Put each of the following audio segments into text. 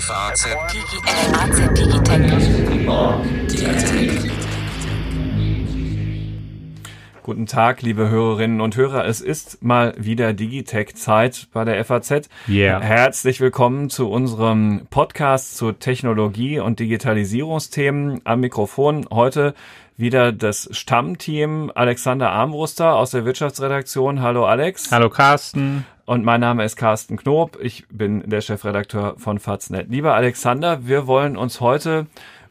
FAZ Guten Tag, liebe Hörerinnen und Hörer. Es ist mal wieder Digitech-Zeit bei der FAZ. Yeah. Herzlich willkommen zu unserem Podcast zu Technologie und Digitalisierungsthemen am Mikrofon. Heute wieder das Stammteam Alexander Armbruster aus der Wirtschaftsredaktion. Hallo Alex. Hallo Carsten. Und mein Name ist Carsten Knob. Ich bin der Chefredakteur von Faznet. Lieber Alexander, wir wollen uns heute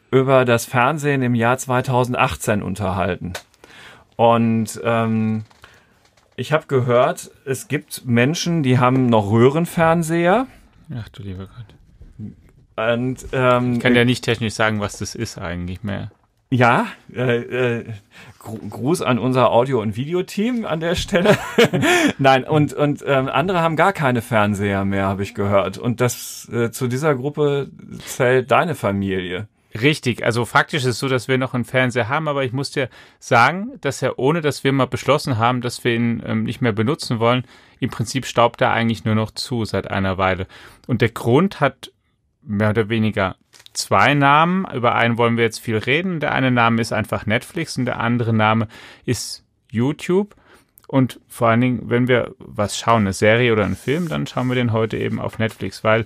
über das Fernsehen im Jahr 2018 unterhalten. Und ähm, ich habe gehört, es gibt Menschen, die haben noch Röhrenfernseher. Ach du lieber Gott. Und, ähm, ich kann ja nicht technisch sagen, was das ist eigentlich mehr. Ja, äh, äh, Gruß an unser Audio- und Videoteam an der Stelle. Nein, und, und ähm, andere haben gar keine Fernseher mehr, habe ich gehört. Und das äh, zu dieser Gruppe zählt deine Familie. Richtig, also faktisch ist es so, dass wir noch einen Fernseher haben, aber ich muss dir sagen, dass er, ohne dass wir mal beschlossen haben, dass wir ihn ähm, nicht mehr benutzen wollen, im Prinzip staubt er eigentlich nur noch zu seit einer Weile. Und der Grund hat mehr oder weniger zwei Namen. Über einen wollen wir jetzt viel reden. Der eine Name ist einfach Netflix und der andere Name ist YouTube. Und vor allen Dingen, wenn wir was schauen, eine Serie oder einen Film, dann schauen wir den heute eben auf Netflix, weil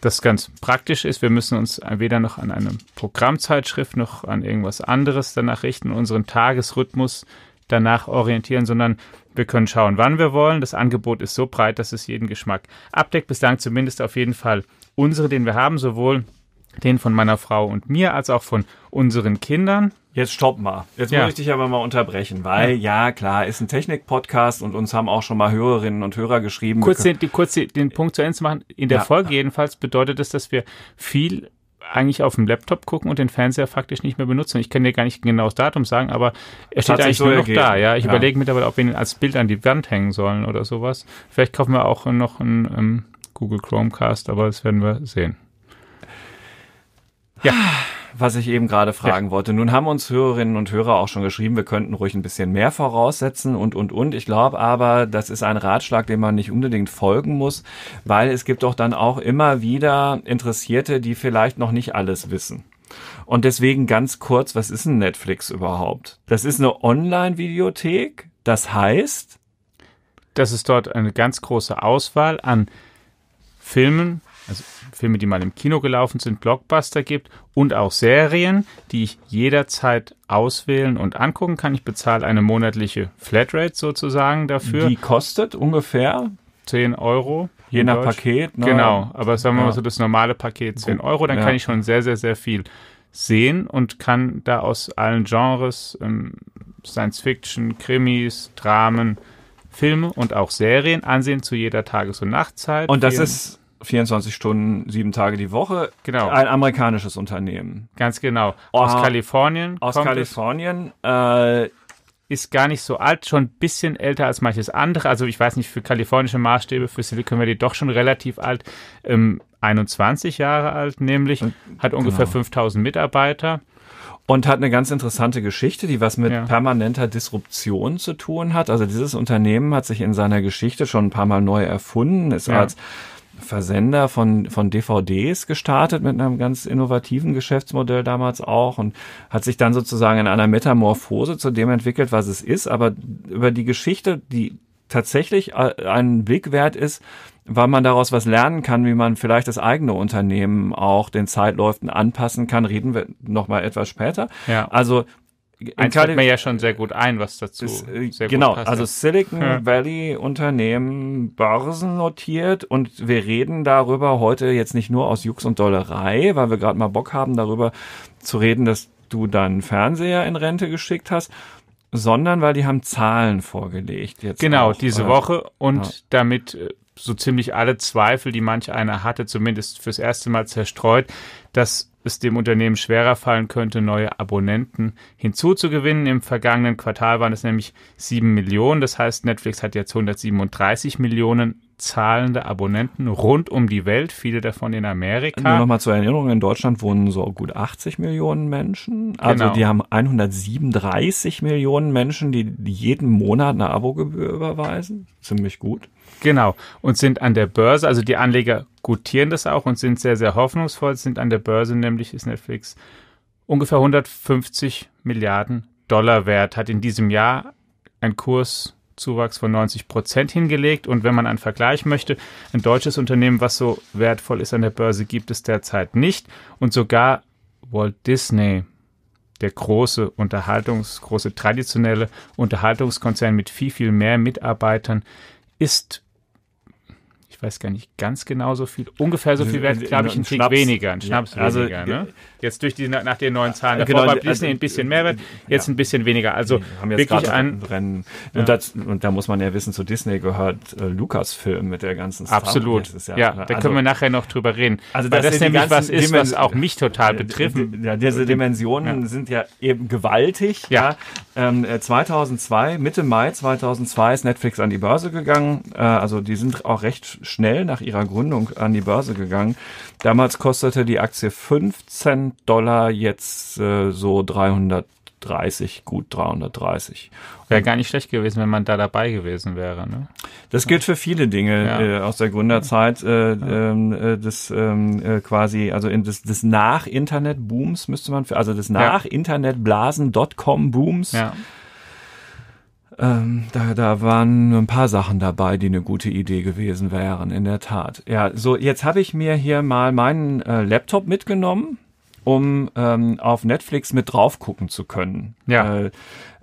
das ganz praktisch ist. Wir müssen uns weder noch an eine Programmzeitschrift noch an irgendwas anderes danach richten, unseren Tagesrhythmus danach orientieren, sondern wir können schauen, wann wir wollen. Das Angebot ist so breit, dass es jeden Geschmack abdeckt. Bislang zumindest auf jeden Fall unsere, den wir haben, sowohl den von meiner Frau und mir, als auch von unseren Kindern. Jetzt stopp mal. Jetzt ja. muss ich dich aber mal unterbrechen, weil ja, ja klar, ist ein Technik-Podcast und uns haben auch schon mal Hörerinnen und Hörer geschrieben. Kurz den, kurz den Punkt zu Ende zu machen. In der ja. Folge jedenfalls bedeutet es, dass wir viel eigentlich auf dem Laptop gucken und den Fernseher faktisch nicht mehr benutzen. Ich kann dir gar nicht genau das Datum sagen, aber er steht eigentlich so nur noch ergeben. da. Ja, ich ja. überlege mittlerweile, ob wir ihn als Bild an die Wand hängen sollen oder sowas. Vielleicht kaufen wir auch noch ein, ähm, Google Chromecast, aber das werden wir sehen. Ja. Was ich eben gerade fragen ja. wollte. Nun haben uns Hörerinnen und Hörer auch schon geschrieben, wir könnten ruhig ein bisschen mehr voraussetzen und, und, und. Ich glaube aber, das ist ein Ratschlag, dem man nicht unbedingt folgen muss, weil es gibt doch dann auch immer wieder Interessierte, die vielleicht noch nicht alles wissen. Und deswegen ganz kurz, was ist ein Netflix überhaupt? Das ist eine Online-Videothek. Das heißt, dass es dort eine ganz große Auswahl an Filmen, also Filme, die mal im Kino gelaufen sind, Blockbuster gibt und auch Serien, die ich jederzeit auswählen und angucken kann. Ich bezahle eine monatliche Flatrate sozusagen dafür. Die kostet ungefähr 10 Euro. Je nach Paket. Ne? Genau, aber sagen wir ja. mal so das normale Paket 10 Euro, dann ja. kann ich schon sehr, sehr, sehr viel sehen und kann da aus allen Genres, ähm, Science Fiction, Krimis, Dramen, Filme und auch Serien ansehen zu jeder Tages- und Nachtzeit. Und das ist 24 Stunden, sieben Tage die Woche. Genau. Ein amerikanisches Unternehmen. Ganz genau. Ah, aus ah, Kalifornien. Aus Kalifornien. Äh, ist gar nicht so alt, schon ein bisschen älter als manches andere. Also ich weiß nicht, für kalifornische Maßstäbe, für Silicon Valley doch schon relativ alt. Ähm, 21 Jahre alt nämlich, Und, hat ungefähr genau. 5000 Mitarbeiter. Und hat eine ganz interessante Geschichte, die was mit ja. permanenter Disruption zu tun hat. Also dieses Unternehmen hat sich in seiner Geschichte schon ein paar Mal neu erfunden, ist ja. als Versender von, von DVDs gestartet mit einem ganz innovativen Geschäftsmodell damals auch und hat sich dann sozusagen in einer Metamorphose zu dem entwickelt, was es ist. Aber über die Geschichte, die tatsächlich äh, einen Blick wert ist, weil man daraus was lernen kann, wie man vielleicht das eigene Unternehmen auch den Zeitläuften anpassen kann, reden wir nochmal etwas später. Ja. Also eins fällt mir ja schon sehr gut ein, was dazu ist, äh, genau, passt, also Silicon ja. Valley Unternehmen Börsen notiert und wir reden darüber heute jetzt nicht nur aus Jux und Dollerei, weil wir gerade mal Bock haben darüber zu reden, dass du deinen Fernseher in Rente geschickt hast, sondern weil die haben Zahlen vorgelegt jetzt. Genau, auch. diese Woche und ja. damit äh, so ziemlich alle Zweifel, die manch einer hatte, zumindest fürs erste Mal zerstreut, dass es dem Unternehmen schwerer fallen könnte, neue Abonnenten hinzuzugewinnen. Im vergangenen Quartal waren es nämlich 7 Millionen. Das heißt, Netflix hat jetzt 137 Millionen zahlende Abonnenten rund um die Welt, viele davon in Amerika. Nur nochmal zur Erinnerung, in Deutschland wohnen so gut 80 Millionen Menschen. Also genau. die haben 137 Millionen Menschen, die jeden Monat eine Abogebühr überweisen. Ziemlich gut. Genau. Und sind an der Börse, also die Anleger gutieren das auch und sind sehr, sehr hoffnungsvoll, sind an der Börse, nämlich ist Netflix ungefähr 150 Milliarden Dollar wert, hat in diesem Jahr einen Kurszuwachs von 90 Prozent hingelegt. Und wenn man einen Vergleich möchte, ein deutsches Unternehmen, was so wertvoll ist an der Börse, gibt es derzeit nicht. Und sogar Walt Disney, der große Unterhaltungs, große traditionelle Unterhaltungskonzern mit viel, viel mehr Mitarbeitern, ist weiß gar nicht ganz genau so viel, ungefähr so viel wert, glaube ich, ein Tick weniger, ein Schnaps ja, also, weniger. Ne? Jetzt durch die, nach den neuen Zahlen, äh, davor genau, war Disney also, ein bisschen mehr wert, äh, jetzt ja. ein bisschen weniger. Also Wir haben jetzt wirklich ein Rennen. Ja. Und, das, und, da muss man ja wissen, zu Disney gehört äh, Film mit der ganzen Star Absolut, ja, ja da können also wir nachher noch drüber reden. Also weil das, das nämlich was ist, Dimen was auch mich total betrifft. Ja, diese Dimensionen sind ja eben gewaltig. Ja. Ähm, 2002, äh, Mitte Mai 2002 ist Netflix an die Börse gegangen. Äh, also die sind auch recht schnell nach ihrer Gründung an die Börse gegangen. Damals kostete die Aktie 15 Dollar, jetzt äh, so 330, gut 330. Wäre gar nicht schlecht gewesen, wenn man da dabei gewesen wäre. Ne? Das gilt für viele Dinge ja. äh, aus der Gründerzeit, äh, ähm, äh, des ähm, äh, quasi, also in, des, des Nach-Internet-Booms müsste man, für, also des nach internet dotcom booms Ja. Ähm, da, da waren ein paar Sachen dabei, die eine gute Idee gewesen wären, in der Tat. Ja, so jetzt habe ich mir hier mal meinen äh, Laptop mitgenommen, um ähm, auf Netflix mit drauf gucken zu können. Ja. Äh,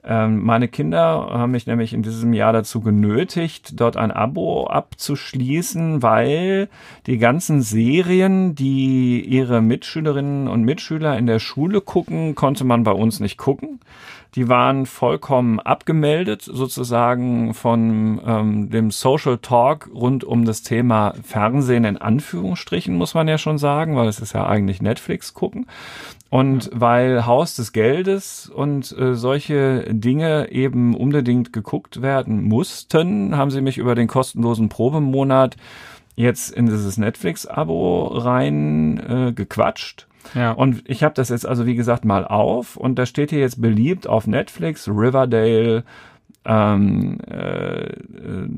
ähm, meine Kinder haben mich nämlich in diesem Jahr dazu genötigt, dort ein Abo abzuschließen, weil die ganzen Serien, die ihre Mitschülerinnen und Mitschüler in der Schule gucken, konnte man bei uns nicht gucken die waren vollkommen abgemeldet, sozusagen von ähm, dem Social Talk rund um das Thema Fernsehen in Anführungsstrichen, muss man ja schon sagen, weil es ist ja eigentlich Netflix gucken. Und ja. weil Haus des Geldes und äh, solche Dinge eben unbedingt geguckt werden mussten, haben sie mich über den kostenlosen Probemonat jetzt in dieses Netflix-Abo rein äh, gequatscht. Ja. Und ich habe das jetzt also, wie gesagt, mal auf und da steht hier jetzt beliebt auf Netflix Riverdale ähm, äh, äh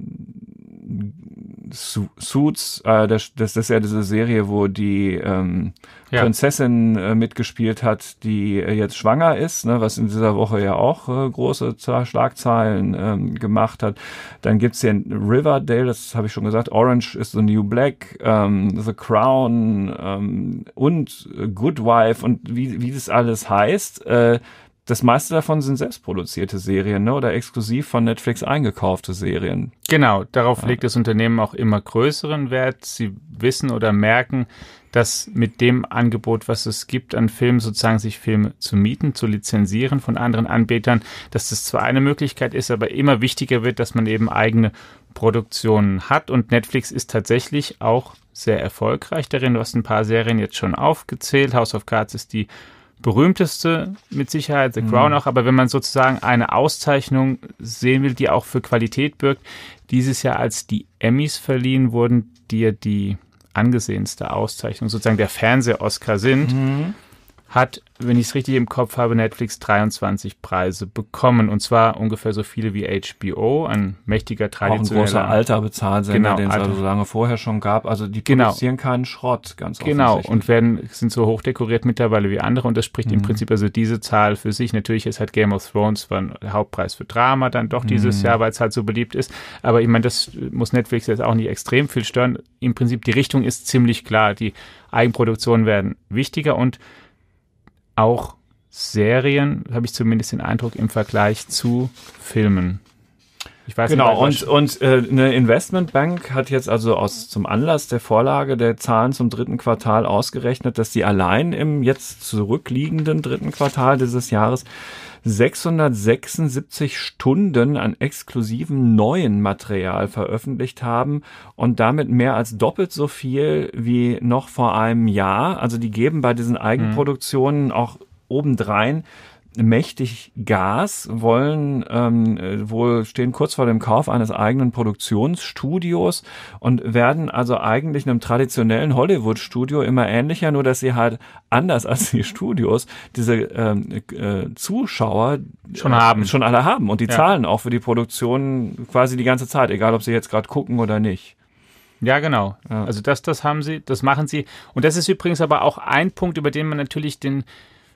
Suits, äh, das, das, ist ja diese Serie, wo die ähm, ja. Prinzessin äh, mitgespielt hat, die äh, jetzt schwanger ist, ne, was in dieser Woche ja auch äh, große Schlagzeilen ähm, gemacht hat. Dann gibt's hier Riverdale, das habe ich schon gesagt, Orange is the New Black, ähm, The Crown ähm, und Good Wife und wie, wie das alles heißt. Äh, das meiste davon sind selbstproduzierte Serien ne? oder exklusiv von Netflix eingekaufte Serien. Genau, darauf ja. legt das Unternehmen auch immer größeren Wert. Sie wissen oder merken, dass mit dem Angebot, was es gibt an Filmen, sozusagen sich Filme zu mieten, zu lizenzieren von anderen Anbietern, dass das zwar eine Möglichkeit ist, aber immer wichtiger wird, dass man eben eigene Produktionen hat. Und Netflix ist tatsächlich auch sehr erfolgreich darin. Du hast ein paar Serien jetzt schon aufgezählt. House of Cards ist die berühmteste mit Sicherheit, The Crown mhm. auch, aber wenn man sozusagen eine Auszeichnung sehen will, die auch für Qualität birgt, dieses Jahr als die Emmys verliehen wurden, die ja die angesehenste Auszeichnung sozusagen der Fernseh-Oscar sind. Mhm hat, wenn ich es richtig im Kopf habe, Netflix 23 Preise bekommen. Und zwar ungefähr so viele wie HBO, ein mächtiger traditioneller... Auch ein großer alter Bezahlsender, genau, den es also so lange vorher schon gab. Also die genau. produzieren genau. keinen Schrott, ganz genau, offensichtlich. Genau, und werden, sind so hochdekoriert mittlerweile wie andere. Und das spricht mhm. im Prinzip also diese Zahl für sich. Natürlich ist halt Game of Thrones war ein Hauptpreis für Drama dann doch dieses mhm. Jahr, weil es halt so beliebt ist. Aber ich meine, das muss Netflix jetzt auch nicht extrem viel stören. Im Prinzip die Richtung ist ziemlich klar. Die Eigenproduktionen werden wichtiger und auch Serien, habe ich zumindest den Eindruck, im Vergleich zu Filmen. Ich weiß genau, nicht, und, und äh, eine Investmentbank hat jetzt also aus, zum Anlass der Vorlage der Zahlen zum dritten Quartal ausgerechnet, dass sie allein im jetzt zurückliegenden dritten Quartal dieses Jahres 676 Stunden an exklusivem neuen Material veröffentlicht haben und damit mehr als doppelt so viel wie noch vor einem Jahr. Also die geben bei diesen Eigenproduktionen mhm. auch obendrein mächtig Gas, wollen ähm, äh, wohl stehen kurz vor dem Kauf eines eigenen Produktionsstudios und werden also eigentlich einem traditionellen Hollywood-Studio immer ähnlicher, nur dass sie halt anders als die Studios diese ähm, äh, Zuschauer schon äh, haben, schon alle haben und die ja. zahlen auch für die Produktion quasi die ganze Zeit, egal ob sie jetzt gerade gucken oder nicht. Ja, genau. Ja. Also das, das haben sie, das machen sie. Und das ist übrigens aber auch ein Punkt, über den man natürlich den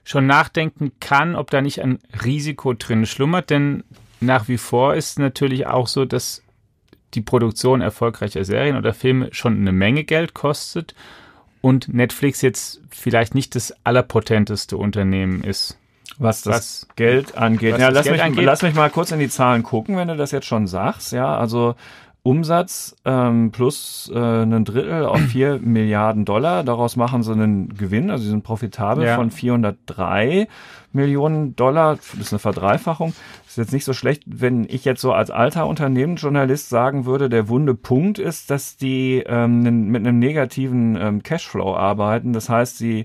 schon nachdenken kann, ob da nicht ein Risiko drin schlummert, denn nach wie vor ist natürlich auch so, dass die Produktion erfolgreicher Serien oder Filme schon eine Menge Geld kostet und Netflix jetzt vielleicht nicht das allerpotenteste Unternehmen ist. Was das was, Geld angeht. Was ja, lass, Geld mich, angeht. lass mich mal kurz in die Zahlen gucken, wenn du das jetzt schon sagst. Ja, also Umsatz ähm, plus äh, ein Drittel auf 4 Milliarden Dollar. Daraus machen sie einen Gewinn, also sie sind profitabel ja. von 403 Millionen Dollar. Das ist eine Verdreifachung. Ist jetzt nicht so schlecht, wenn ich jetzt so als alter Unternehmensjournalist sagen würde, der wunde Punkt ist, dass die ähm, mit einem negativen ähm, Cashflow arbeiten. Das heißt, sie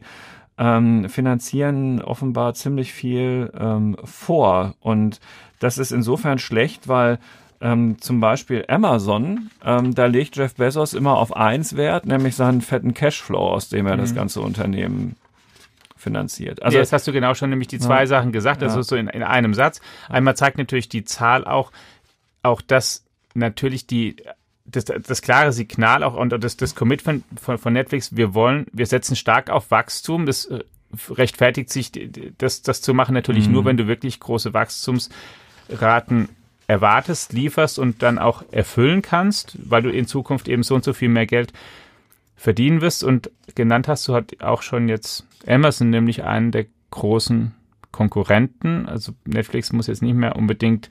ähm, finanzieren offenbar ziemlich viel ähm, vor. Und das ist insofern schlecht, weil ähm, zum Beispiel Amazon, ähm, da legt Jeff Bezos immer auf eins Wert, nämlich seinen fetten Cashflow, aus dem er mhm. das ganze Unternehmen finanziert. Also, ja, das hast du genau schon nämlich die zwei ja. Sachen gesagt, also ja. so in, in einem Satz. Einmal zeigt natürlich die Zahl auch, auch dass natürlich die das, das, klare Signal auch und das, das Commitment von, von, Netflix, wir wollen, wir setzen stark auf Wachstum. Das äh, rechtfertigt sich, das, das zu machen, natürlich mhm. nur, wenn du wirklich große Wachstumsraten erwartest, lieferst und dann auch erfüllen kannst, weil du in Zukunft eben so und so viel mehr Geld verdienen wirst. Und genannt hast du hat auch schon jetzt Amazon, nämlich einen der großen Konkurrenten. Also Netflix muss jetzt nicht mehr unbedingt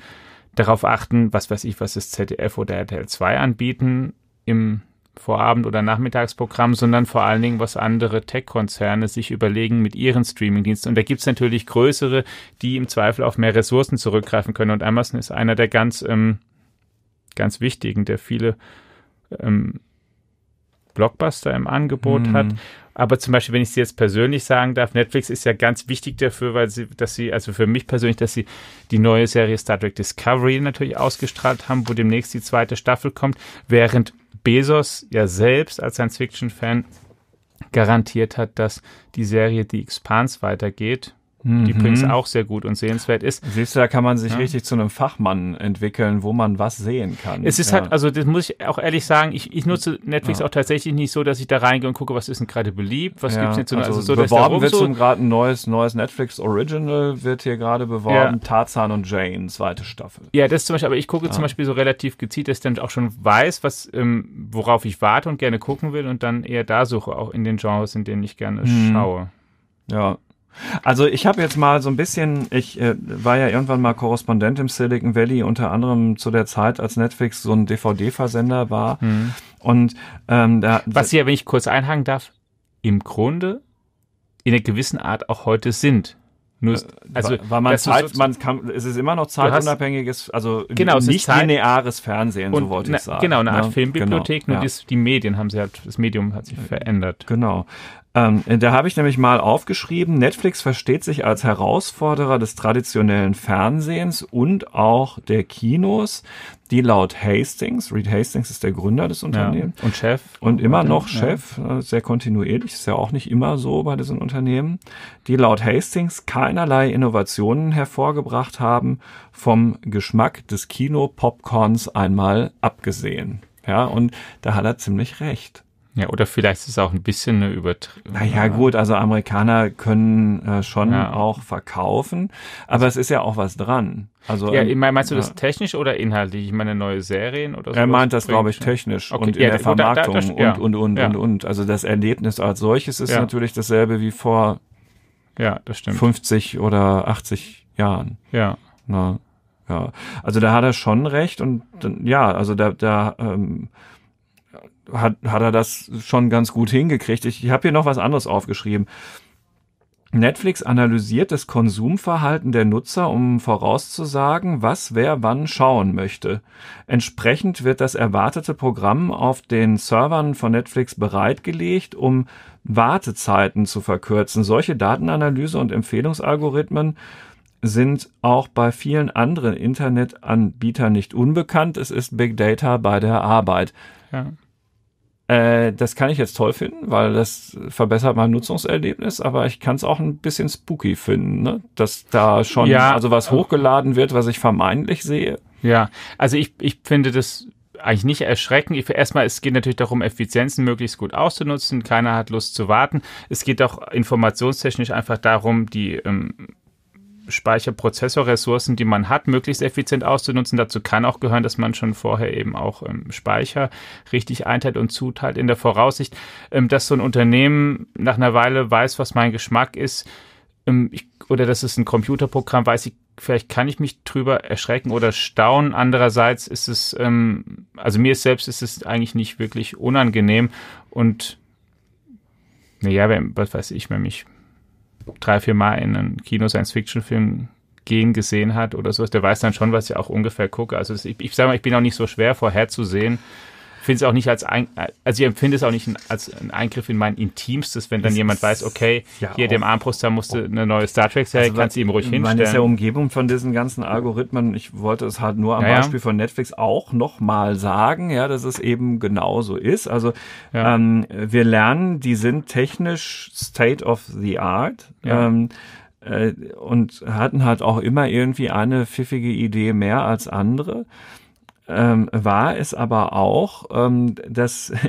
darauf achten, was weiß ich, was das ZDF oder RTL 2 anbieten im Vorabend- oder Nachmittagsprogramm, sondern vor allen Dingen, was andere Tech-Konzerne sich überlegen mit ihren Streamingdiensten. Und da gibt es natürlich größere, die im Zweifel auf mehr Ressourcen zurückgreifen können. Und Amazon ist einer der ganz, ähm, ganz wichtigen, der viele ähm, Blockbuster im Angebot mhm. hat. Aber zum Beispiel, wenn ich es jetzt persönlich sagen darf, Netflix ist ja ganz wichtig dafür, weil sie, dass sie, also für mich persönlich, dass sie die neue Serie Star Trek Discovery natürlich ausgestrahlt haben, wo demnächst die zweite Staffel kommt, während Bezos ja selbst als Science-Fiction-Fan garantiert hat, dass die Serie The Expanse weitergeht, die mhm. übrigens auch sehr gut und sehenswert ist. Siehst du, da kann man sich ja. richtig zu einem Fachmann entwickeln, wo man was sehen kann. Es ist halt, ja. halt, also das muss ich auch ehrlich sagen, ich, ich nutze Netflix ja. auch tatsächlich nicht so, dass ich da reingehe und gucke, was ist denn gerade beliebt, was gibt's denn so, also, also so beworben wird so gerade ein neues, neues Netflix Original wird hier gerade beworben, Tarzan und Jane, zweite Staffel. Ja, das zum Beispiel, aber ich gucke zum Beispiel so relativ gezielt, dass ich dann auch schon weiß, was, ähm, worauf ich warte und gerne gucken will und dann eher da suche, auch in den Genres, in denen ich gerne mhm. schaue. Ja, also ich habe jetzt mal so ein bisschen, ich äh, war ja irgendwann mal Korrespondent im Silicon Valley, unter anderem zu der Zeit, als Netflix so ein DVD-Versender war. Mhm. Und ähm, da, was hier, wenn ich kurz einhaken darf, im Grunde in einer gewissen Art auch heute sind. Nur, äh, also, weil man Zeit, man kann, es ist immer noch zeitunabhängiges, also genau, nicht lineares Fernsehen, so wollte na, ne, ich sagen. Genau, eine Art ja, ne? Filmbibliothek, genau, nur ja. das, die Medien haben sie halt, das Medium hat sich äh, verändert. Genau. Ähm, da habe ich nämlich mal aufgeschrieben, Netflix versteht sich als Herausforderer des traditionellen Fernsehens und auch der Kinos, die laut Hastings, Reed Hastings ist der Gründer des Unternehmens. Ja, und Chef. Und immer und noch Chef, ja. Äh, sehr kontinuierlich, ist ja auch nicht immer so bei diesen Unternehmen, die laut Hastings keinerlei Innovationen hervorgebracht haben, vom Geschmack des Kinopopcorns einmal abgesehen. Ja, und da hat er ziemlich recht. Ja, oder vielleicht ist es auch ein bisschen eine Übertriebung. Naja, gut, also Amerikaner können äh, schon ja. auch verkaufen, aber also, es ist ja auch was dran. Also, ja, ähm, meinst du das ja. technisch oder inhaltlich? Ich meine, neue Serien oder so? Er meint das, glaube ich, technisch okay, und ja, in der Vermarktung da, da, da, und, und, und, und, und. Also das Erlebnis als solches ist natürlich dasselbe wie vor ja, das stimmt. 50 oder 80 Jahren. Ja. Na, ja. Also da hat er schon recht und ja, also da, da ähm, hat, hat er das schon ganz gut hingekriegt. Ich, ich habe hier noch was anderes aufgeschrieben. Netflix analysiert das Konsumverhalten der Nutzer, um vorauszusagen, was wer wann schauen möchte. Entsprechend wird das erwartete Programm auf den Servern von Netflix bereitgelegt, um Wartezeiten zu verkürzen. Solche Datenanalyse und Empfehlungsalgorithmen sind auch bei vielen anderen Internetanbietern nicht unbekannt. Es ist Big Data bei der Arbeit. Ja. Äh, das kann ich jetzt toll finden, weil das verbessert mein Nutzungserlebnis, aber ich kann es auch ein bisschen spooky finden, ne? dass da schon ja, also was hochgeladen wird, was ich vermeintlich sehe. Ja, also ich, ich finde das eigentlich nicht erschreckend. Ich, erstmal, es geht natürlich darum, Effizienzen möglichst gut auszunutzen. Keiner hat Lust zu warten. Es geht auch informationstechnisch einfach darum, die ähm, Speicherprozessorressourcen, die man hat, möglichst effizient auszunutzen. Dazu kann auch gehören, dass man schon vorher eben auch ähm, Speicher richtig einteilt und zuteilt in der Voraussicht, ähm, dass so ein Unternehmen nach einer Weile weiß, was mein Geschmack ist. Ähm, ich, oder dass es ein Computerprogramm, weiß ich, vielleicht kann ich mich drüber erschrecken oder staunen. Andererseits ist es, ähm, also mir selbst ist es eigentlich nicht wirklich unangenehm und naja, was weiß ich, wenn mich drei, vier Mal in einen Kino-Science-Fiction-Film gehen gesehen hat oder sowas, der weiß dann schon, was ich auch ungefähr gucke. Also ich, ich sage mal, ich bin auch nicht so schwer vorherzusehen, finde es auch nicht als, ein, also ich empfinde es auch nicht als ein Eingriff in mein Intimstes, wenn dann es jemand weiß, okay, ja hier dem Armbruster musste oh. eine neue Star Trek Serie, also kannst du ihm ruhig man hinstellen. Man ist ja Umgebung von diesen ganzen Algorithmen. Ich wollte es halt nur am ja, Beispiel von Netflix auch nochmal sagen, ja, dass es eben genauso ist. Also ähm, wir lernen, die sind technisch State of the Art. Ähm, äh, und hatten halt auch immer irgendwie eine pfiffige Idee mehr als andere ähm, war, ist aber auch, ähm, dass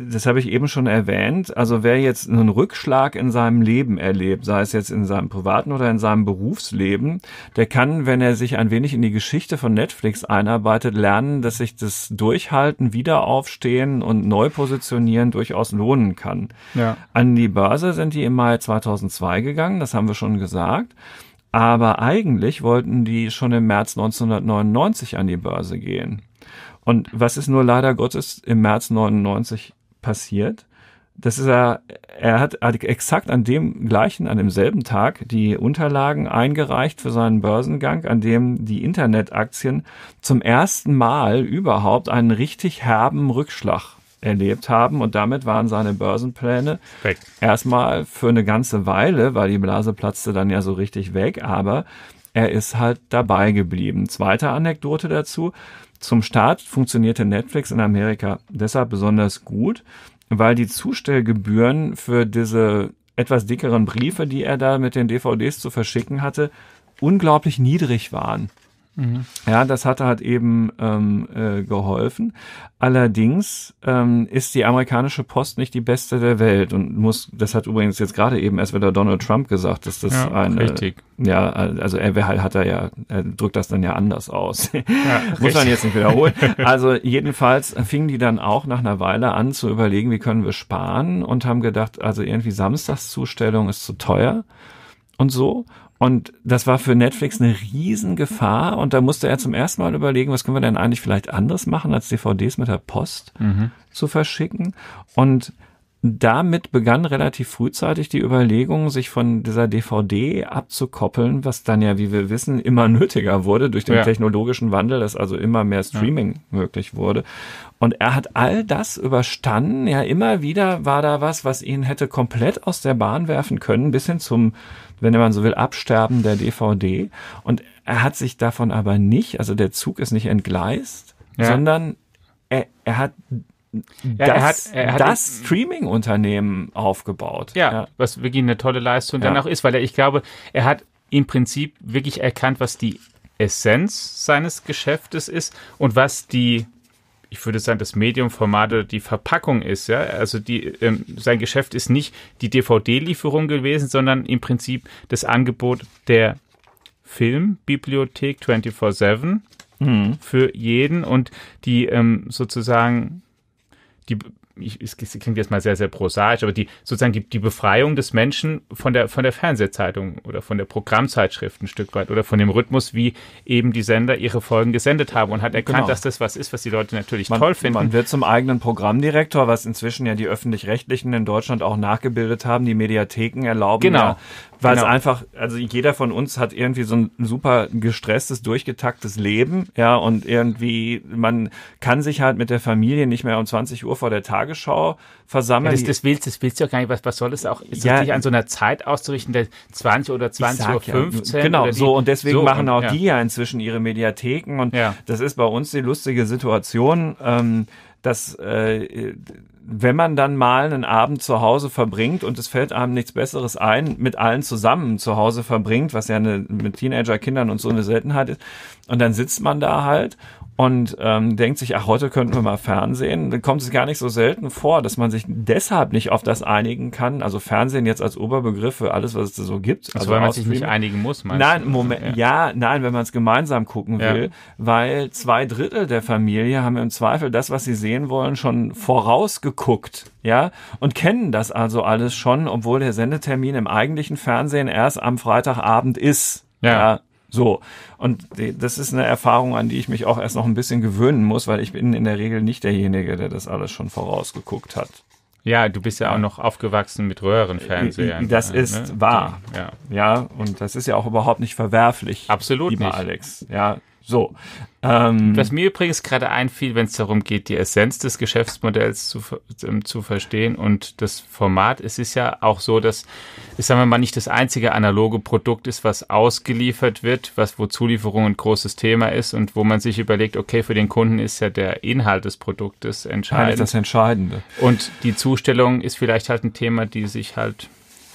das habe ich eben schon erwähnt, also wer jetzt einen Rückschlag in seinem Leben erlebt, sei es jetzt in seinem privaten oder in seinem Berufsleben, der kann, wenn er sich ein wenig in die Geschichte von Netflix einarbeitet, lernen, dass sich das Durchhalten, Wiederaufstehen und Neupositionieren durchaus lohnen kann. Ja. An die Börse sind die im Mai 2002 gegangen, das haben wir schon gesagt. Aber eigentlich wollten die schon im März 1999 an die Börse gehen. Und was ist nur leider Gottes im März 99 passiert? Das ist er, er hat exakt an dem gleichen, an demselben Tag die Unterlagen eingereicht für seinen Börsengang, an dem die Internetaktien zum ersten Mal überhaupt einen richtig herben Rückschlag erlebt haben. Und damit waren seine Börsenpläne weg. erstmal für eine ganze Weile, weil die Blase platzte dann ja so richtig weg, aber er ist halt dabei geblieben. Zweite Anekdote dazu. Zum Start funktionierte Netflix in Amerika deshalb besonders gut, weil die Zustellgebühren für diese etwas dickeren Briefe, die er da mit den DVDs zu verschicken hatte, unglaublich niedrig waren. Mhm. Ja, das hatte halt eben ähm, äh, geholfen. Allerdings ähm, ist die amerikanische Post nicht die beste der Welt und muss, das hat übrigens jetzt gerade eben erst wieder Donald Trump gesagt, dass das ja, ein äh, richtig. ja, also er hat er ja, er drückt das dann ja anders aus. Ja, muss man jetzt nicht wiederholen. Also jedenfalls fingen die dann auch nach einer Weile an zu überlegen, wie können wir sparen und haben gedacht, also irgendwie Samstagszustellung ist zu teuer und so. Und das war für Netflix eine Riesengefahr. Und da musste er zum ersten Mal überlegen, was können wir denn eigentlich vielleicht anders machen, als DVDs mit der Post mhm. zu verschicken. Und damit begann relativ frühzeitig die Überlegung, sich von dieser DVD abzukoppeln, was dann ja, wie wir wissen, immer nötiger wurde durch den ja. technologischen Wandel, dass also immer mehr Streaming ja. möglich wurde. Und er hat all das überstanden. Ja, immer wieder war da was, was ihn hätte komplett aus der Bahn werfen können, bis hin zum, wenn man so will, Absterben der DVD. Und er hat sich davon aber nicht, also der Zug ist nicht entgleist, ja. sondern er, er hat ja, das, er hat, er hat das Streaming-Unternehmen aufgebaut. Ja, ja, was wirklich eine tolle Leistung ja. auch ist, weil er, ich glaube, er hat im Prinzip wirklich erkannt, was die Essenz seines Geschäftes ist und was die, ich würde sagen, das Mediumformat oder die Verpackung ist. Ja? Also die, ähm, sein Geschäft ist nicht die DVD-Lieferung gewesen, sondern im Prinzip das Angebot der Filmbibliothek 24-7 mhm. für jeden und die ähm, sozusagen die, ich, es klingt jetzt mal sehr, sehr prosaisch, aber die sozusagen die, die Befreiung des Menschen von der, von der Fernsehzeitung oder von der Programmzeitschrift ein Stück weit oder von dem Rhythmus, wie eben die Sender ihre Folgen gesendet haben und hat erkannt, genau. dass das was ist, was die Leute natürlich man, toll finden. Man wird zum eigenen Programmdirektor, was inzwischen ja die Öffentlich-Rechtlichen in Deutschland auch nachgebildet haben. Die Mediatheken erlauben genau. ja weil genau. es einfach, also jeder von uns hat irgendwie so ein super gestresstes, durchgetacktes Leben, ja, und irgendwie, man kann sich halt mit der Familie nicht mehr um 20 Uhr vor der Tagesschau versammeln. Ja, das, das, willst, das willst du auch gar nicht, was, was soll es auch? Ist ja, an so einer Zeit auszurichten, der 20 oder 20 Uhr 15? Ja, genau, die, so, und deswegen so, machen auch ja. die ja inzwischen ihre Mediatheken und das ist bei uns die lustige Situation, ähm, dass äh, wenn man dann mal einen Abend zu Hause verbringt und es fällt einem nichts Besseres ein, mit allen zusammen zu Hause verbringt, was ja eine, mit Teenager-Kindern und so eine Seltenheit ist, und dann sitzt man da halt und ähm, denkt sich, ach, heute könnten wir mal Fernsehen. Dann kommt es gar nicht so selten vor, dass man sich deshalb nicht auf das einigen kann. Also Fernsehen jetzt als Oberbegriff für alles, was es so gibt. Also, also weil man sich nicht einigen muss, meinst Nein, du? Moment, ja. ja nein, wenn man es gemeinsam gucken ja. will, weil zwei Drittel der Familie haben im Zweifel das, was sie sehen wollen, schon vorausgeguckt, ja, und kennen das also alles schon, obwohl der Sendetermin im eigentlichen Fernsehen erst am Freitagabend ist. Ja. ja. So, und das ist eine Erfahrung, an die ich mich auch erst noch ein bisschen gewöhnen muss, weil ich bin in der Regel nicht derjenige, der das alles schon vorausgeguckt hat. Ja, du bist ja auch noch aufgewachsen mit Röhrenfernsehern. Das äh, ist ne? wahr. Ja. ja, und das ist ja auch überhaupt nicht verwerflich. Absolut lieber nicht. Alex. Ja, so. Ähm, Was mir übrigens gerade einfiel, wenn es darum geht, die Essenz des Geschäftsmodells zu, ähm, zu verstehen und das Format, es ist ja auch so, dass es, sagen wir mal, nicht das einzige analoge Produkt ist, was ausgeliefert wird, was wo Zulieferung ein großes Thema ist und wo man sich überlegt, okay, für den Kunden ist ja der Inhalt des Produktes entscheidend. das, ist das Entscheidende. Und die Zustellung ist vielleicht halt ein Thema, die sich halt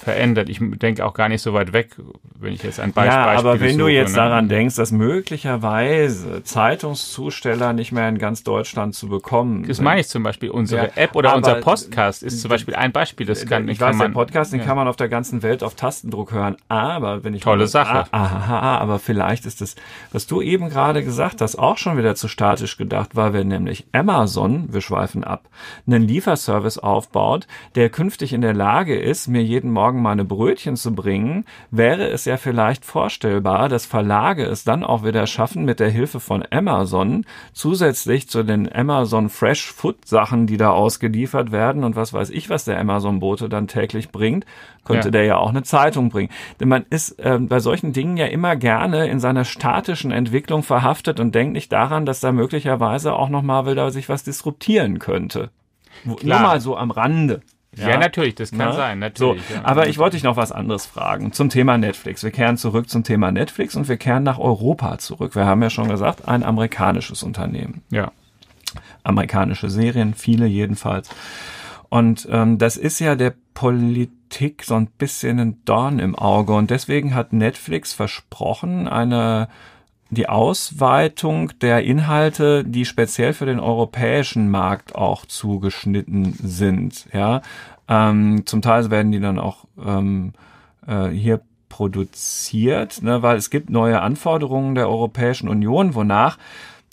verändert. Ich denke auch gar nicht so weit weg, wenn ich jetzt ein Beispiel Ja, aber wenn suche, du jetzt ne? daran denkst, dass möglicherweise Zeitungszusteller nicht mehr in ganz Deutschland zu bekommen Das meine ich zum Beispiel. Unsere ja, App oder unser Podcast ist zum Beispiel ein Beispiel. Das kann, ich weiß, kann man, der Podcast, den ja. kann man auf der ganzen Welt auf Tastendruck hören. Aber wenn ich... Tolle mal, Sache. aha, ah, ah, ah, aber vielleicht ist das, was du eben gerade gesagt hast, auch schon wieder zu statisch gedacht, weil wir nämlich Amazon, wir schweifen ab, einen Lieferservice aufbaut, der künftig in der Lage ist, mir jeden Morgen morgen meine Brötchen zu bringen, wäre es ja vielleicht vorstellbar, dass Verlage es dann auch wieder schaffen, mit der Hilfe von Amazon zusätzlich zu den Amazon Fresh Food Sachen, die da ausgeliefert werden und was weiß ich, was der Amazon Bote dann täglich bringt, könnte ja. der ja auch eine Zeitung bringen. Denn man ist äh, bei solchen Dingen ja immer gerne in seiner statischen Entwicklung verhaftet und denkt nicht daran, dass da möglicherweise auch nochmal wieder sich was disruptieren könnte. Klar. Nur mal so am Rande. Ja, ja natürlich, das kann Na? sein, natürlich. So, ja, aber ich wollte dich noch was anderes fragen zum Thema Netflix. Wir kehren zurück zum Thema Netflix und wir kehren nach Europa zurück. Wir haben ja schon gesagt, ein amerikanisches Unternehmen. Ja. Amerikanische Serien, viele jedenfalls. Und ähm, das ist ja der Politik so ein bisschen ein Dorn im Auge. Und deswegen hat Netflix versprochen, eine die Ausweitung der Inhalte, die speziell für den europäischen Markt auch zugeschnitten sind. Ja, ähm, zum Teil werden die dann auch ähm, äh, hier produziert, ne, weil es gibt neue Anforderungen der Europäischen Union, wonach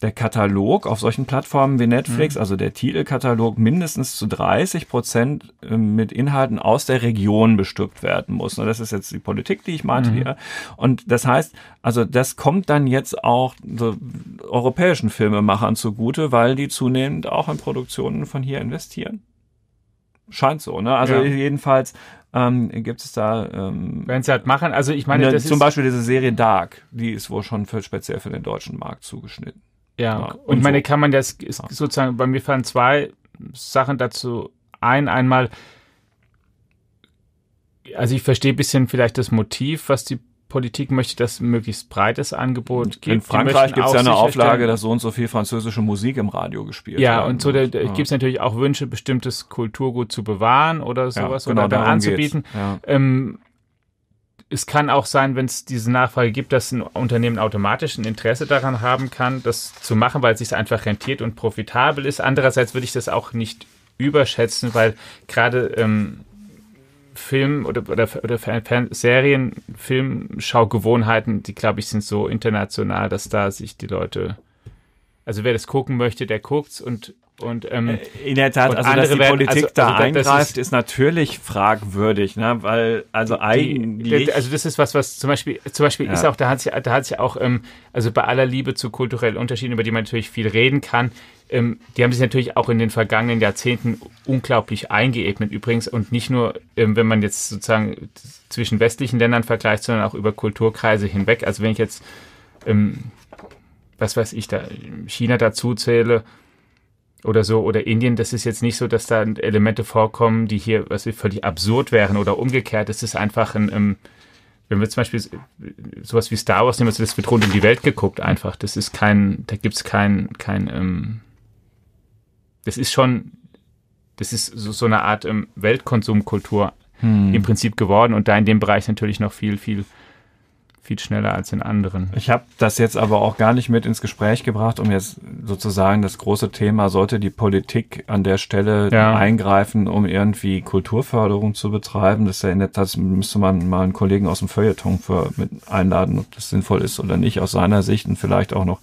der Katalog auf solchen Plattformen wie Netflix, mhm. also der Titelkatalog, mindestens zu 30 Prozent äh, mit Inhalten aus der Region bestückt werden muss. Und das ist jetzt die Politik, die ich meinte mhm. hier. Und das heißt, also das kommt dann jetzt auch so europäischen Filmemachern zugute, weil die zunehmend auch in Produktionen von hier investieren. Scheint so, ne? Also ja. jedenfalls ähm, gibt es da. Ähm, Wenn sie halt machen, also ich meine, ne, das zum ist Beispiel diese Serie Dark, die ist wohl schon für, speziell für den deutschen Markt zugeschnitten. Ja, ja und ich meine, kann man das ist ja. sozusagen, bei mir fallen zwei Sachen dazu ein. Einmal, also ich verstehe ein bisschen vielleicht das Motiv, was die Politik möchte, dass möglichst breites Angebot gibt. In Frankreich gibt es ja eine Auflage, dass so und so viel französische Musik im Radio gespielt wird. Ja, und so ja. gibt es natürlich auch Wünsche, bestimmtes Kulturgut zu bewahren oder sowas ja, genau, oder dann anzubieten. Ja. Ähm, es kann auch sein, wenn es diese Nachfrage gibt, dass ein Unternehmen automatisch ein Interesse daran haben kann, das zu machen, weil es sich einfach rentiert und profitabel ist. Andererseits würde ich das auch nicht überschätzen, weil gerade ähm, Film oder, oder, oder Serien, Filmschaugewohnheiten, die glaube ich sind so international, dass da sich die Leute, also wer das gucken möchte, der guckt's und und, ähm, äh, in der Tat, also dass die werden, Politik also, da also, eingreift, ist, ist, natürlich fragwürdig, ne? weil also die, eigentlich... also das ist was, was zum Beispiel, zum Beispiel ja. ist auch, da hat sich, da hat sich auch, ähm, also bei aller Liebe zu kulturellen Unterschieden, über die man natürlich viel reden kann, ähm, die haben sich natürlich auch in den vergangenen Jahrzehnten unglaublich eingeebnet übrigens und nicht nur, ähm, wenn man jetzt sozusagen zwischen westlichen Ländern vergleicht, sondern auch über Kulturkreise hinweg. Also wenn ich jetzt, ähm, was weiß ich, da China dazu zähle, oder so oder Indien, das ist jetzt nicht so, dass da Elemente vorkommen, die hier was völlig absurd wären oder umgekehrt. Es ist einfach ein, ähm, wenn wir zum Beispiel sowas wie Star Wars nehmen, also das wird rund um die Welt geguckt einfach. Das ist kein, da gibt es kein, kein, ähm, das ist schon, das ist so, so eine Art ähm, Weltkonsumkultur hm. im Prinzip geworden und da in dem Bereich natürlich noch viel, viel viel schneller als in anderen. Ich habe das jetzt aber auch gar nicht mit ins Gespräch gebracht, um jetzt sozusagen das große Thema, sollte die Politik an der Stelle ja. eingreifen, um irgendwie Kulturförderung zu betreiben. Das erinnert, das müsste man mal einen Kollegen aus dem Feuilleton für, mit einladen, ob das sinnvoll ist oder nicht, aus seiner Sicht und vielleicht auch noch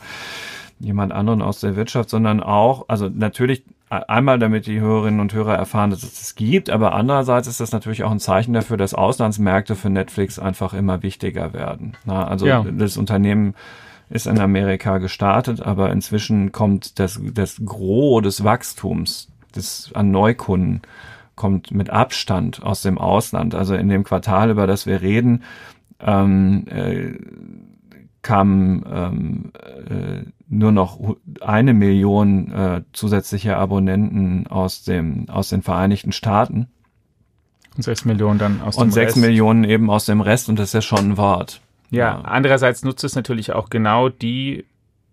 jemand anderen aus der Wirtschaft, sondern auch, also natürlich einmal, damit die Hörerinnen und Hörer erfahren, dass es das gibt, aber andererseits ist das natürlich auch ein Zeichen dafür, dass Auslandsmärkte für Netflix einfach immer wichtiger werden. Na, also ja. das Unternehmen ist in Amerika gestartet, aber inzwischen kommt das, das Gros des Wachstums des, an Neukunden kommt mit Abstand aus dem Ausland. Also in dem Quartal, über das wir reden, ähm, äh, kamen ähm, äh, nur noch eine Million äh, zusätzliche Abonnenten aus, dem, aus den Vereinigten Staaten. Und sechs Millionen dann aus dem Rest. Und sechs Millionen eben aus dem Rest und das ist ja schon ein Wort. Ja, ja, andererseits nutzt es natürlich auch genau die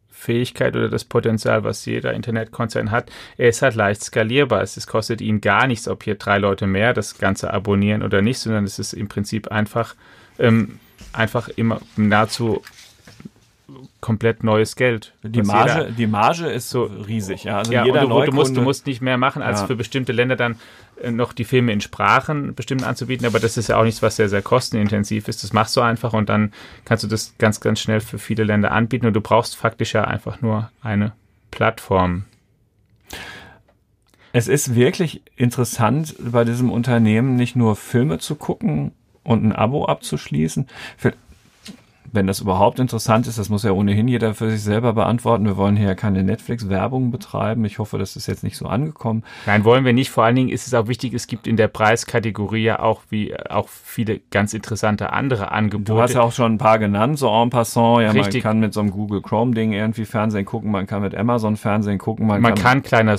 Fähigkeit oder das Potenzial, was jeder Internetkonzern hat. Er ist halt leicht skalierbar. Es kostet ihn gar nichts, ob hier drei Leute mehr das Ganze abonnieren oder nicht, sondern es ist im Prinzip einfach, ähm, einfach immer nahezu komplett neues Geld. Die Marge, jeder, die Marge ist so riesig. Ja, also ja jeder du, du, musst, du musst nicht mehr machen, als ja. für bestimmte Länder dann äh, noch die Filme in Sprachen bestimmt anzubieten. Aber das ist ja auch nichts, was sehr, sehr kostenintensiv ist. Das machst du einfach und dann kannst du das ganz, ganz schnell für viele Länder anbieten. Und du brauchst faktisch ja einfach nur eine Plattform. Es ist wirklich interessant, bei diesem Unternehmen nicht nur Filme zu gucken und ein Abo abzuschließen, wenn das überhaupt interessant ist, das muss ja ohnehin jeder für sich selber beantworten. Wir wollen hier ja keine Netflix-Werbung betreiben. Ich hoffe, das ist jetzt nicht so angekommen. Nein, wollen wir nicht. Vor allen Dingen ist es auch wichtig, es gibt in der Preiskategorie ja auch wie auch viele ganz interessante andere Angebote. Du hast ja auch schon ein paar genannt, so en passant. Ja, Richtig. man kann mit so einem Google Chrome-Ding irgendwie Fernsehen gucken, man kann mit Amazon Fernsehen gucken, man, man kann, kann kleiner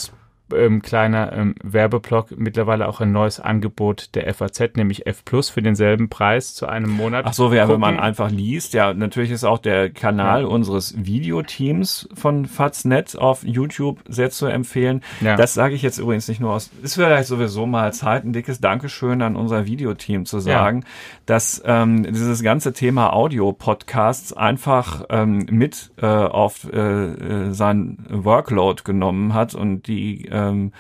ähm, kleiner ähm, Werbeblock mittlerweile auch ein neues Angebot der FAZ, nämlich F Plus für denselben Preis zu einem Monat. Ach so, wer, wenn man einfach liest, ja, natürlich ist auch der Kanal ja. unseres Videoteams von Faznet auf YouTube sehr zu empfehlen. Ja. Das sage ich jetzt übrigens nicht nur aus, ist vielleicht sowieso mal Zeit, ein dickes Dankeschön an unser Videoteam zu sagen, ja. dass ähm, dieses ganze Thema Audio-Podcasts einfach ähm, mit äh, auf äh, äh sein Workload genommen hat und die ähm,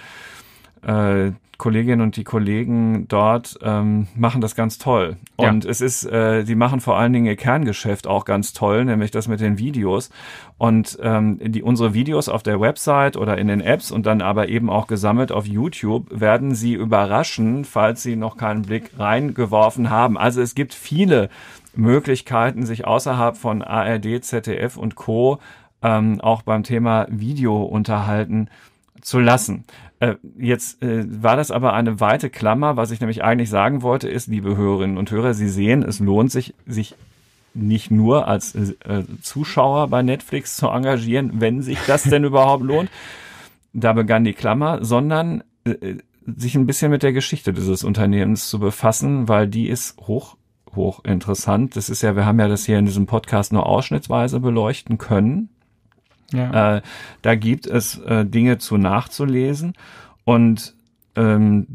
äh, Kolleginnen und die Kollegen dort ähm, machen das ganz toll. Und ja. es ist, äh, die machen vor allen Dingen ihr Kerngeschäft auch ganz toll, nämlich das mit den Videos. Und ähm, die, unsere Videos auf der Website oder in den Apps und dann aber eben auch gesammelt auf YouTube werden sie überraschen, falls sie noch keinen Blick reingeworfen haben. Also es gibt viele Möglichkeiten, sich außerhalb von ARD, ZDF und Co. Ähm, auch beim Thema Video unterhalten zu zu lassen. Äh, jetzt äh, war das aber eine weite Klammer. Was ich nämlich eigentlich sagen wollte, ist, liebe Hörerinnen und Hörer, Sie sehen, es lohnt sich, sich nicht nur als äh, Zuschauer bei Netflix zu engagieren, wenn sich das denn überhaupt lohnt. Da begann die Klammer, sondern äh, äh, sich ein bisschen mit der Geschichte dieses Unternehmens zu befassen, weil die ist hoch, hoch interessant. Das ist ja, wir haben ja das hier in diesem Podcast nur ausschnittsweise beleuchten können. Ja. Äh, da gibt es äh, Dinge zu nachzulesen und ähm,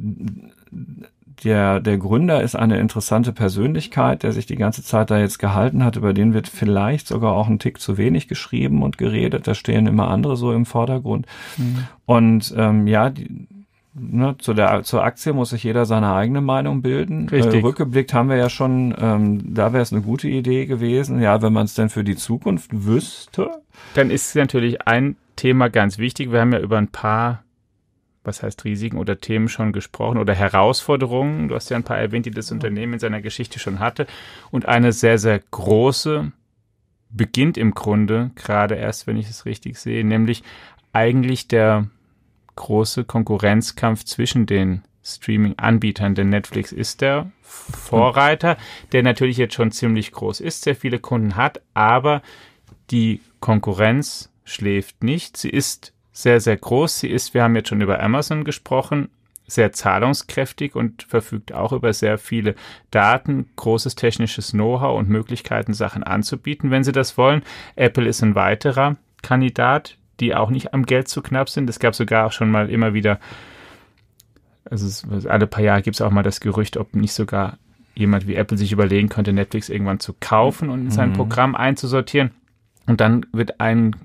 der, der Gründer ist eine interessante Persönlichkeit, der sich die ganze Zeit da jetzt gehalten hat. Über den wird vielleicht sogar auch ein Tick zu wenig geschrieben und geredet. Da stehen immer andere so im Vordergrund. Mhm. Und ähm, ja, die, Ne, zu der, zur Aktie muss sich jeder seine eigene Meinung bilden. Äh, richtig. Äh, rückgeblickt haben wir ja schon, ähm, da wäre es eine gute Idee gewesen, ja, wenn man es denn für die Zukunft wüsste. Dann ist natürlich ein Thema ganz wichtig. Wir haben ja über ein paar, was heißt Risiken oder Themen schon gesprochen oder Herausforderungen. Du hast ja ein paar erwähnt, die das Unternehmen in seiner Geschichte schon hatte. Und eine sehr, sehr große beginnt im Grunde gerade erst, wenn ich es richtig sehe, nämlich eigentlich der große Konkurrenzkampf zwischen den Streaming-Anbietern, denn Netflix ist der Vorreiter, der natürlich jetzt schon ziemlich groß ist, sehr viele Kunden hat, aber die Konkurrenz schläft nicht. Sie ist sehr, sehr groß. Sie ist, wir haben jetzt schon über Amazon gesprochen, sehr zahlungskräftig und verfügt auch über sehr viele Daten, großes technisches Know-how und Möglichkeiten, Sachen anzubieten, wenn sie das wollen. Apple ist ein weiterer Kandidat, die auch nicht am Geld zu knapp sind. Es gab sogar auch schon mal immer wieder, also es, alle paar Jahre gibt es auch mal das Gerücht, ob nicht sogar jemand wie Apple sich überlegen könnte, Netflix irgendwann zu kaufen und in sein mhm. Programm einzusortieren. Und dann wird ein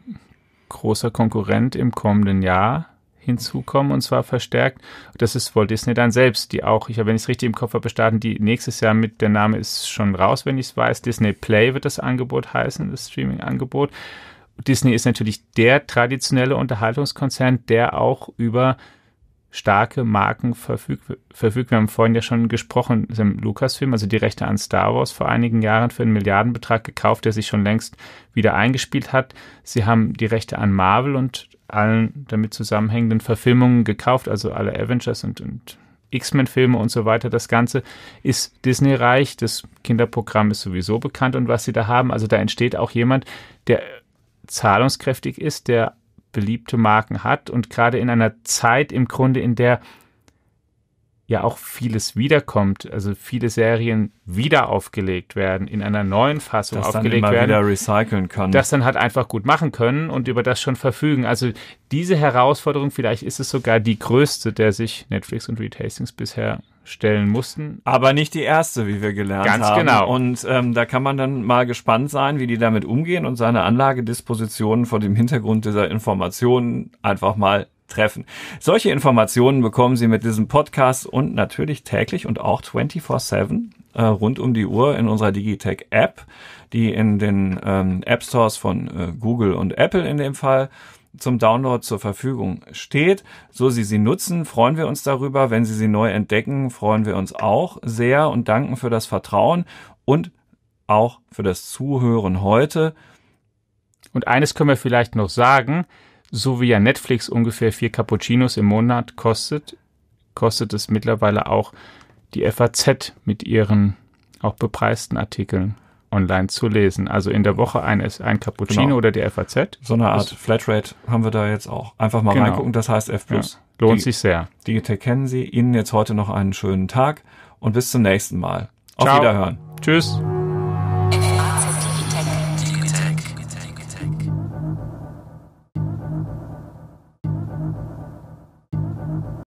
großer Konkurrent im kommenden Jahr hinzukommen und zwar verstärkt. Das ist Walt Disney dann selbst, die auch, ich habe, wenn ich es richtig im Kopf habe, starten die nächstes Jahr mit, der Name ist schon raus, wenn ich es weiß. Disney Play wird das Angebot heißen, das Streaming-Angebot. Disney ist natürlich der traditionelle Unterhaltungskonzern, der auch über starke Marken verfügt, verfügt. Wir haben vorhin ja schon gesprochen, Lukas-Film, also die Rechte an Star Wars vor einigen Jahren für einen Milliardenbetrag gekauft, der sich schon längst wieder eingespielt hat. Sie haben die Rechte an Marvel und allen damit zusammenhängenden Verfilmungen gekauft, also alle Avengers und, und X-Men-Filme und so weiter. Das Ganze ist Disney-reich, das Kinderprogramm ist sowieso bekannt und was sie da haben. Also da entsteht auch jemand, der zahlungskräftig ist, der beliebte Marken hat und gerade in einer Zeit im Grunde, in der ja auch vieles wiederkommt, also viele Serien wieder aufgelegt werden, in einer neuen Fassung das aufgelegt dann immer werden, wieder recyceln können. Das dann halt einfach gut machen können und über das schon verfügen. Also diese Herausforderung, vielleicht ist es sogar die größte, der sich Netflix und Reed Hastings bisher stellen mussten. Aber nicht die erste, wie wir gelernt Ganz haben. Ganz genau. Und ähm, da kann man dann mal gespannt sein, wie die damit umgehen und seine Anlagedispositionen vor dem Hintergrund dieser Informationen einfach mal treffen. Solche Informationen bekommen Sie mit diesem Podcast und natürlich täglich und auch 24-7 äh, rund um die Uhr in unserer Digitech-App, die in den ähm, App Stores von äh, Google und Apple in dem Fall zum Download zur Verfügung steht. So Sie sie nutzen, freuen wir uns darüber. Wenn Sie sie neu entdecken, freuen wir uns auch sehr und danken für das Vertrauen und auch für das Zuhören heute. Und eines können wir vielleicht noch sagen, so wie ja Netflix ungefähr vier Cappuccinos im Monat kostet, kostet es mittlerweile auch die FAZ mit ihren auch bepreisten Artikeln online zu lesen. Also in der Woche ein, ein Cappuccino genau. oder die FAZ. So eine Art Flatrate haben wir da jetzt auch. Einfach mal genau. reingucken, das heißt F+. Ja. Lohnt die, sich sehr. Digitech kennen Sie. Ihnen jetzt heute noch einen schönen Tag und bis zum nächsten Mal. Auf Wiederhören. Tschüss.